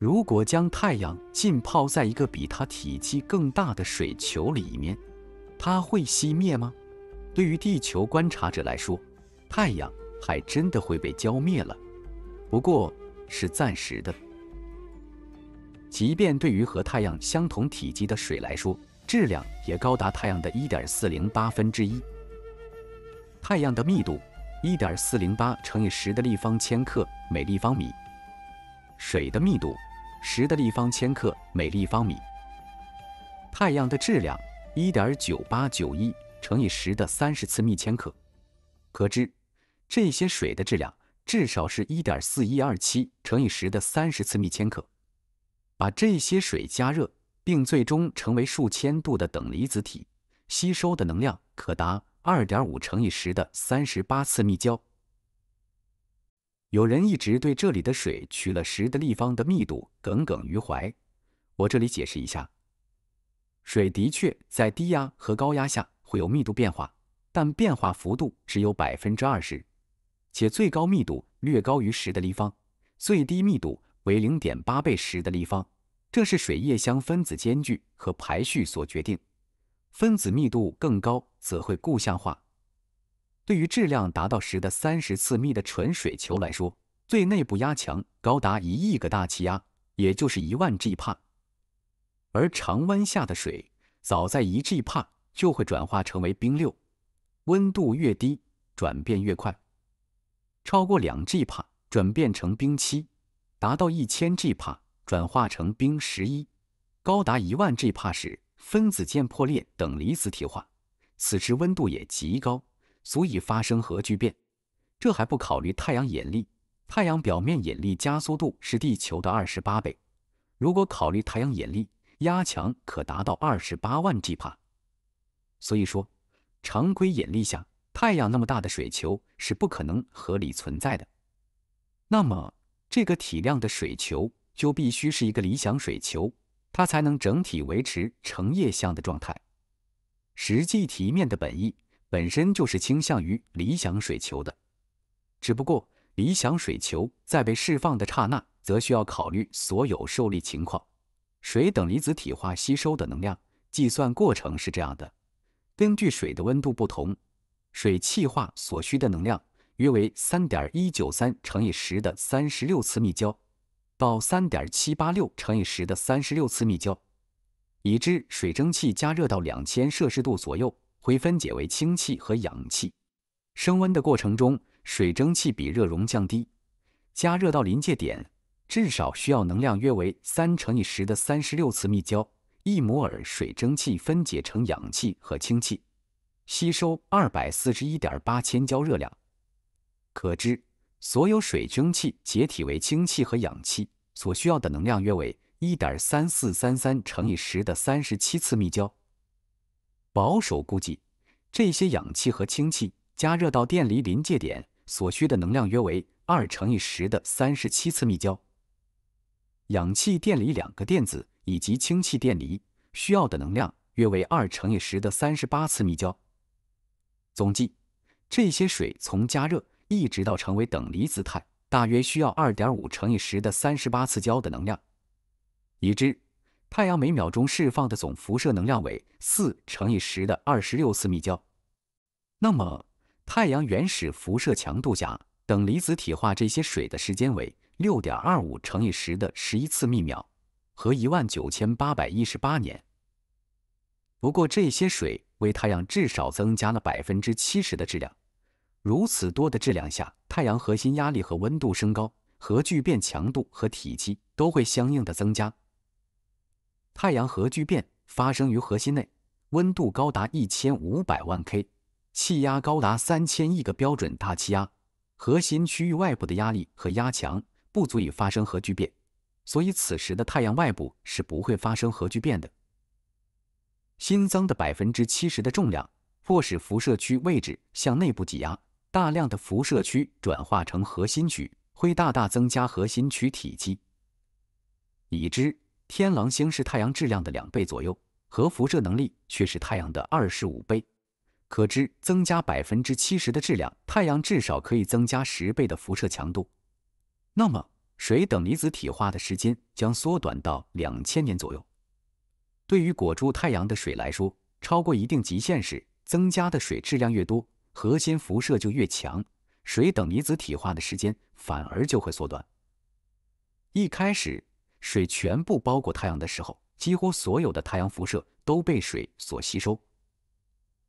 如果将太阳浸泡在一个比它体积更大的水球里面，它会熄灭吗？对于地球观察者来说，太阳还真的会被浇灭了，不过，是暂时的。即便对于和太阳相同体积的水来说，质量也高达太阳的1.408分之一。太阳的密度1.408乘以10的立方千克每立方米，水的密度。十的立方千克每立方米。太阳的质量一点九八九一乘以十的三十次幂千克，可知这些水的质量至少是一点四一二七乘以十的三十次幂千克。把这些水加热，并最终成为数千度的等离子体，吸收的能量可达二点五乘以十的三十八次幂焦。有人一直对这里的水取了十的立方的密度耿耿于怀，我这里解释一下：水的确在低压和高压下会有密度变化，但变化幅度只有百分之二十，且最高密度略高于十的立方，最低密度为零点八倍十的立方。这是水液相分子间距和排序所决定，分子密度更高则会固相化。对于质量达到十的三十次幂的纯水球来说，最内部压强高达一亿个大气压，也就是一万 G 帕。而常温下的水，早在一 G 帕就会转化成为冰六，温度越低，转变越快。超过两 G 帕，转变成冰七；达到一千 G 帕，转化成冰十一；高达一万 G 帕时，分子键破裂，等离子体化，此时温度也极高。足以发生核聚变，这还不考虑太阳引力。太阳表面引力加速度是地球的二十八倍。如果考虑太阳引力，压强可达到二十八万 g 帕。所以说，常规引力下，太阳那么大的水球是不可能合理存在的。那么，这个体量的水球就必须是一个理想水球，它才能整体维持成液相的状态。实际题面的本意。本身就是倾向于理想水球的，只不过理想水球在被释放的刹那，则需要考虑所有受力情况。水等离子体化吸收的能量计算过程是这样的：根据水的温度不同，水汽化所需的能量约为三点一九三乘以十的三十六次幂焦到三点七八六乘以十的三十六次幂焦。已知水蒸气加热到两千摄氏度左右。会分解为氢气和氧气。升温的过程中，水蒸气比热容降低。加热到临界点，至少需要能量约为三乘以十的三十六次密焦。一摩尔水蒸气分解成氧气和氢气，吸收二百四十一点八千焦热量。可知，所有水蒸气解体为氢气和氧气所需要的能量约为一点三四三三乘以十的三十七次密焦。保守估计，这些氧气和氢气加热到电离临界点所需的能量约为二乘以十的三十七次密焦。氧气电离两个电子以及氢气电离需要的能量约为二乘以十的三十八次密焦。总计，这些水从加热一直到成为等离子态，大约需要二点五乘以十的三十八次焦的能量。已知。太阳每秒钟释放的总辐射能量为四乘以十的二十六次密焦。那么，太阳原始辐射强度下，等离子体化这些水的时间为六点二五乘以十的十一次密秒和一万九千八百一十八年。不过，这些水为太阳至少增加了百分之七十的质量。如此多的质量下，太阳核心压力和温度升高，核聚变强度和体积都会相应的增加。太阳核聚变发生于核心内，温度高达一千五百万 K，气压高达三千亿个标准大气压。核心区域外部的压力和压强不足以发生核聚变，所以此时的太阳外部是不会发生核聚变的。新增的百分之七十的重量，迫使辐射区位置向内部挤压，大量的辐射区转化成核心区，会大大增加核心区体积。已知。天狼星是太阳质量的两倍左右，核辐射能力却是太阳的二十五倍。可知，增加百分之七十的质量，太阳至少可以增加十倍的辐射强度。那么，水等离子体化的时间将缩短到两千年左右。对于裹住太阳的水来说，超过一定极限时，增加的水质量越多，核心辐射就越强，水等离子体化的时间反而就会缩短。一开始。水全部包裹太阳的时候，几乎所有的太阳辐射都被水所吸收。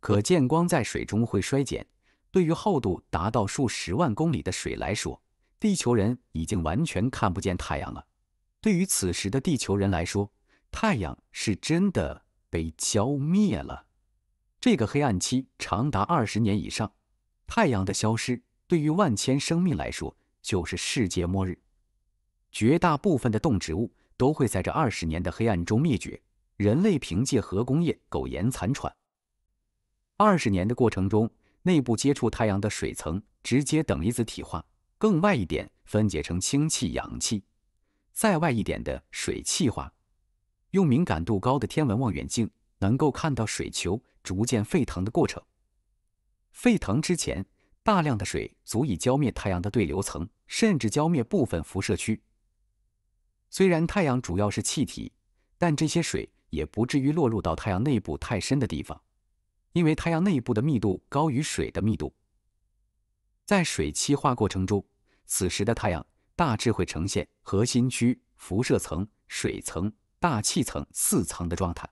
可见光在水中会衰减。对于厚度达到数十万公里的水来说，地球人已经完全看不见太阳了。对于此时的地球人来说，太阳是真的被浇灭了。这个黑暗期长达二十年以上。太阳的消失对于万千生命来说，就是世界末日。绝大部分的动植物都会在这二十年的黑暗中灭绝，人类凭借核工业苟延残喘。二十年的过程中，内部接触太阳的水层直接等离子体化，更外一点分解成氢气、氧气，再外一点的水汽化。用敏感度高的天文望远镜能够看到水球逐渐沸腾的过程。沸腾之前，大量的水足以浇灭太阳的对流层，甚至浇灭部分辐射区。虽然太阳主要是气体，但这些水也不至于落入到太阳内部太深的地方，因为太阳内部的密度高于水的密度。在水汽化过程中，此时的太阳大致会呈现核心区、辐射层、水层、大气层四层的状态。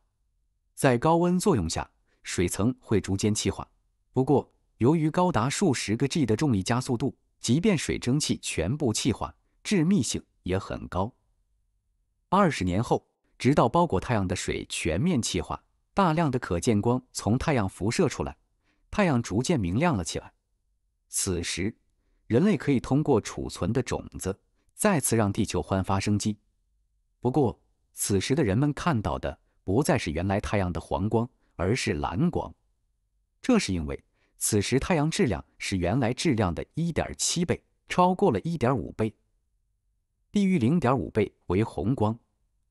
在高温作用下，水层会逐渐气化。不过，由于高达数十个 g 的重力加速度，即便水蒸气全部气化，致密性也很高。二十年后，直到包裹太阳的水全面气化，大量的可见光从太阳辐射出来，太阳逐渐明亮了起来。此时，人类可以通过储存的种子再次让地球焕发生机。不过，此时的人们看到的不再是原来太阳的黄光，而是蓝光。这是因为此时太阳质量是原来质量的1.7倍，超过了一点五倍。低于零点五倍为红光，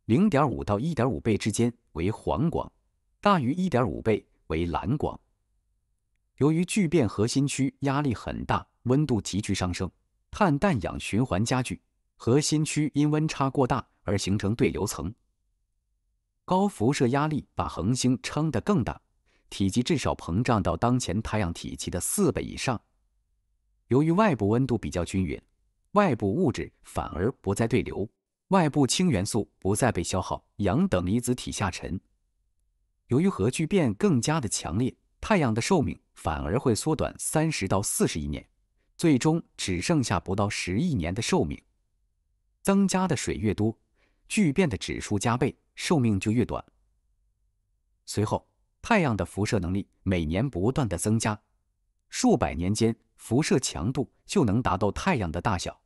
零点五到一点五倍之间为黄光，大于一点五倍为蓝光。由于聚变核心区压力很大，温度急剧上升，碳氮氧循环加剧，核心区因温差过大而形成对流层。高辐射压力把恒星撑得更大，体积至少膨胀到当前太阳体积的四倍以上。由于外部温度比较均匀。外部物质反而不再对流，外部氢元素不再被消耗，氧等离子体下沉。由于核聚变更加的强烈，太阳的寿命反而会缩短三十到四十亿年，最终只剩下不到十亿年的寿命。增加的水越多，聚变的指数加倍，寿命就越短。随后，太阳的辐射能力每年不断的增加，数百年间辐射强度就能达到太阳的大小。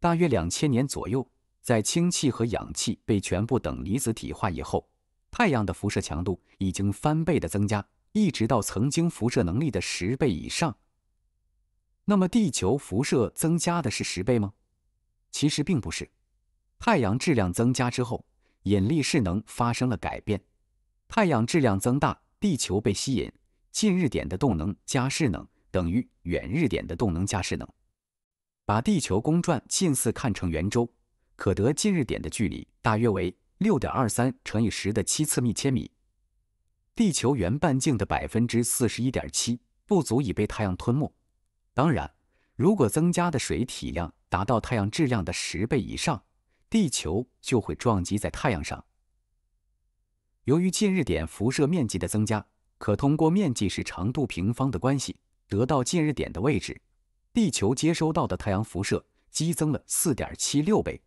大约两千年左右，在氢气和氧气被全部等离子体化以后，太阳的辐射强度已经翻倍的增加，一直到曾经辐射能力的十倍以上。那么，地球辐射增加的是十倍吗？其实并不是。太阳质量增加之后，引力势能发生了改变。太阳质量增大，地球被吸引，近日点的动能加势能等于远日点的动能加势能。把地球公转近似看成圆周，可得近日点的距离大约为六点二三乘以十的七次幂千米，地球圆半径的百分之四十一点七不足以被太阳吞没。当然，如果增加的水体量达到太阳质量的十倍以上，地球就会撞击在太阳上。由于近日点辐射面积的增加，可通过面积是长度平方的关系得到近日点的位置。地球接收到的太阳辐射激增了四点七六倍。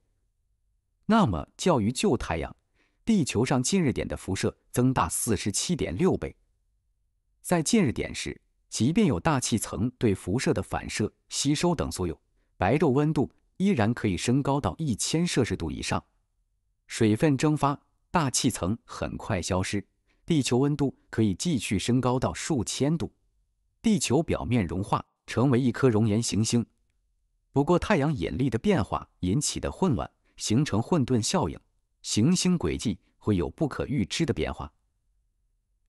那么，较于旧太阳，地球上近日点的辐射增大四十七点六倍。在近日点时，即便有大气层对辐射的反射、吸收等作用，白昼温度依然可以升高到一千摄氏度以上。水分蒸发，大气层很快消失，地球温度可以继续升高到数千度，地球表面融化。成为一颗熔岩行星，不过太阳引力的变化引起的混乱形成混沌效应，行星轨迹会有不可预知的变化。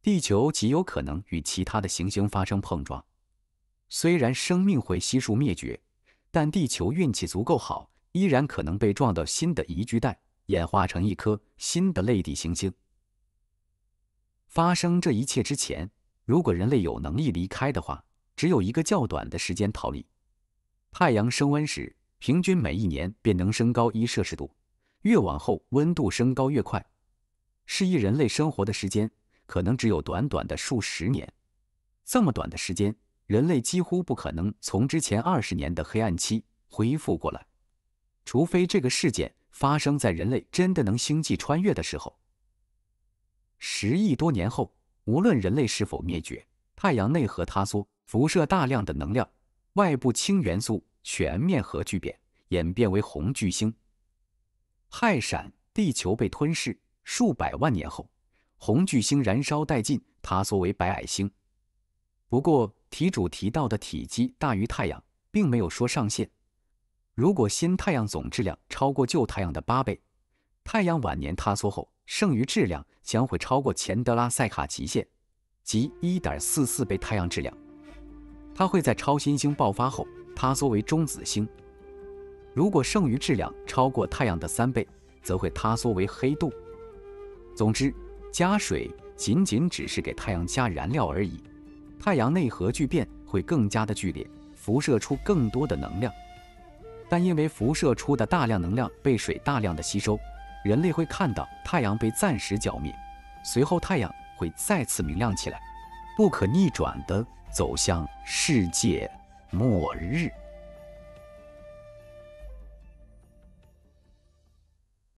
地球极有可能与其他的行星发生碰撞，虽然生命会悉数灭绝，但地球运气足够好，依然可能被撞到新的宜居带，演化成一颗新的类地行星。发生这一切之前，如果人类有能力离开的话。只有一个较短的时间逃离。太阳升温时，平均每一年便能升高一摄氏度，越往后温度升高越快，适宜人类生活的时间可能只有短短的数十年。这么短的时间，人类几乎不可能从之前二十年的黑暗期恢复过来，除非这个事件发生在人类真的能星际穿越的时候。十亿多年后，无论人类是否灭绝，太阳内核塌缩。辐射大量的能量，外部氢元素全面核聚变，演变为红巨星，氦闪，地球被吞噬。数百万年后，红巨星燃烧殆尽，塌缩为白矮星。不过题主提到的体积大于太阳，并没有说上限。如果新太阳总质量超过旧太阳的八倍，太阳晚年塌缩后剩余质量将会超过钱德拉塞卡极限，即一点四四倍太阳质量。它会在超新星爆发后塌缩为中子星，如果剩余质量超过太阳的三倍，则会塌缩为黑洞。总之，加水仅仅只是给太阳加燃料而已，太阳内核聚变会更加的剧烈，辐射出更多的能量。但因为辐射出的大量能量被水大量的吸收，人类会看到太阳被暂时剿灭，随后太阳会再次明亮起来。不可逆转的走向世界末日。